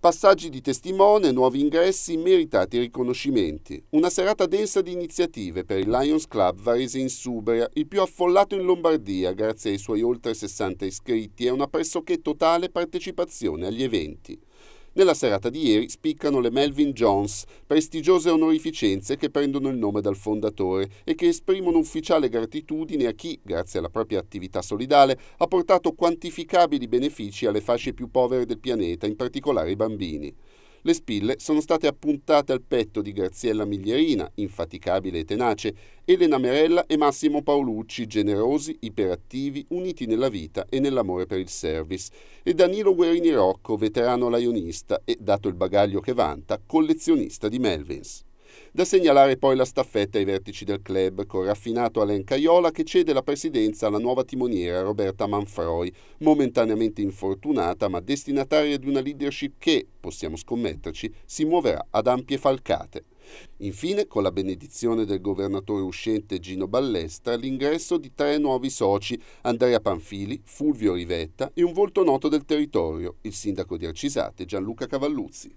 Passaggi di testimone, nuovi ingressi, meritati riconoscimenti. Una serata densa di iniziative per il Lions Club Varese in Subria, il più affollato in Lombardia grazie ai suoi oltre 60 iscritti e una pressoché totale partecipazione agli eventi. Nella serata di ieri spiccano le Melvin Jones, prestigiose onorificenze che prendono il nome dal fondatore e che esprimono ufficiale gratitudine a chi, grazie alla propria attività solidale, ha portato quantificabili benefici alle fasce più povere del pianeta, in particolare i bambini. Le spille sono state appuntate al petto di Graziella Miglierina, infaticabile e tenace, Elena Merella e Massimo Paolucci, generosi, iperattivi, uniti nella vita e nell'amore per il service, e Danilo Guerini Rocco, veterano laionista e, dato il bagaglio che vanta, collezionista di Melvins. Da segnalare poi la staffetta ai vertici del club, con raffinato Alain Caiola che cede la presidenza alla nuova timoniera Roberta Manfroi, momentaneamente infortunata ma destinataria di una leadership che, possiamo scommetterci, si muoverà ad ampie falcate. Infine, con la benedizione del governatore uscente Gino Ballestra, l'ingresso di tre nuovi soci, Andrea Panfili, Fulvio Rivetta e un volto noto del territorio, il sindaco di Arcisate Gianluca Cavalluzzi.